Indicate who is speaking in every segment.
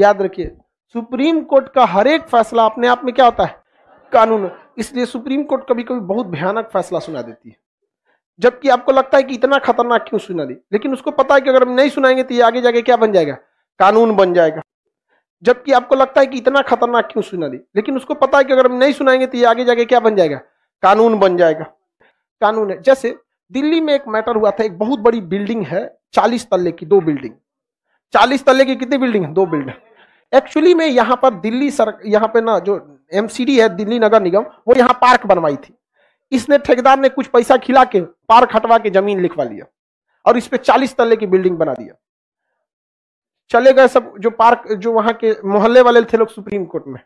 Speaker 1: याद रखिए supreme court का हर एक फैसला अपने आप में क्या होता है कानून इसलिए सुप्रीम कोर्ट कभी कभी बहुत भयानक फैसला सुना देती है जबकि आपको लगता है कि इतना खतरनाक क्यों सुना दी लेकिन उसको पता है कि अगर हम नहीं सुनाएंगे तो ये आगे जाके क्या बन जाएगा कानून बन जाएगा जबकि आपको लगता है कि इतना खतरनाक क्यों सुना दी लेकिन उसको पता है कि अगर हम नहीं सुनाएंगे तो ये आगे जाके क्या बन जाएगा कानून बन जाएगा कानून है जैसे दिल्ली में एक मैटर हुआ था एक बहुत बड़ी बिल्डिंग है चालीस तल्ले की दो बिल्डिंग चालीस तल्ले की कितनी बिल्डिंग है दो बिल्डिंग एक्चुअली में यहाँ पर दिल्ली सर यहाँ पे ना जो एम है दिल्ली नगर निगम वो यहाँ पार्क बनवाई थी इसने ठेकेदार ने कुछ पैसा खिला के पार्क हटवा के जमीन लिखवा लिया और इस पे चालीस तल्ले की बिल्डिंग बना दिया चले गए सब जो पार्क जो वहां के मोहल्ले वाले थे लोग सुप्रीम कोर्ट में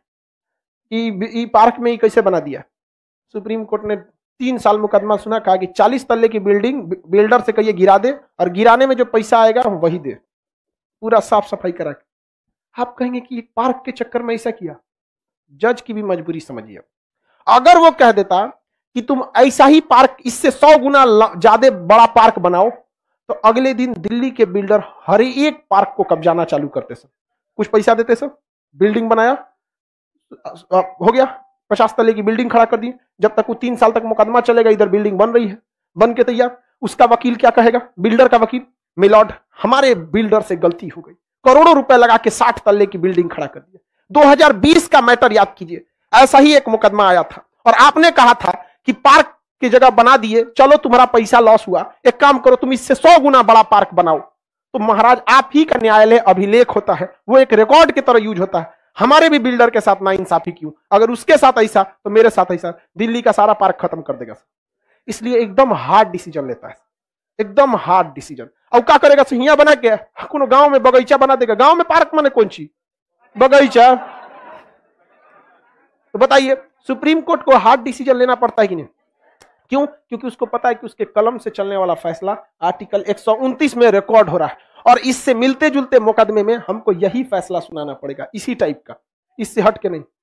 Speaker 1: ये पार्क में ही कैसे बना दिया सुप्रीम कोर्ट ने तीन साल मुकदमा सुना कहा कि चालीस तल्ले की बिल्डिंग बिल्डर से कहिए गिरा दे और गिराने में जो पैसा आएगा वही दे पूरा साफ सफाई करा के आप कहेंगे कि पार्क के चक्कर में ऐसा किया जज की भी मजबूरी समझिए अगर वो कह देता कि तुम ऐसा ही पार्क इससे सौ गुना ज्यादा बड़ा पार्क बनाओ तो अगले दिन दिल्ली के बिल्डर हर एक पार्क को कब्जाना चालू करते सर कुछ पैसा देते सर बिल्डिंग बनाया हो गया पचास तले की बिल्डिंग खड़ा कर दी जब तक वो तीन साल तक मुकदमा चलेगा इधर बिल्डिंग बन रही है बन के तैयार उसका वकील क्या कहेगा बिल्डर का वकील मिलॉर्ड हमारे बिल्डर से गलती हो गई करोड़ों रुपए लगा के साठ तल्ले की बिल्डिंग खड़ा कर दिया 2020 का मैटर याद कीजिए ऐसा ही एक मुकदमा आया था और आपने कहा था कि पार्क की जगह बना दिए चलो तुम्हारा पैसा लॉस हुआ एक काम करो तुम इससे सौ गुना बड़ा पार्क बनाओ तो महाराज आप ही का न्यायालय अभिलेख होता है वो एक रिकॉर्ड की तरह यूज होता है हमारे भी बिल्डर के साथ ना इंसाफी क्यों अगर उसके साथ ऐसा तो मेरे साथ ऐसा दिल्ली का सारा पार्क खत्म कर देगा इसलिए एकदम हार्ड डिसीजन लेता है एकदम हार्ड डिसीजन और क्या करेगा सिंहिया बना के कोनो गांव में बगीचा बना देगा गांव में पार्क माने कौन सी बगीचा तो बताइए सुप्रीम कोर्ट को हार्ड डिसीजन लेना पड़ता है कि नहीं क्यों क्योंकि उसको पता है कि उसके कलम से चलने वाला फैसला आर्टिकल एक में रिकॉर्ड हो रहा है और इससे मिलते जुलते मुकदमे में हमको यही फैसला सुनाना पड़ेगा इसी टाइप का इससे हट के नहीं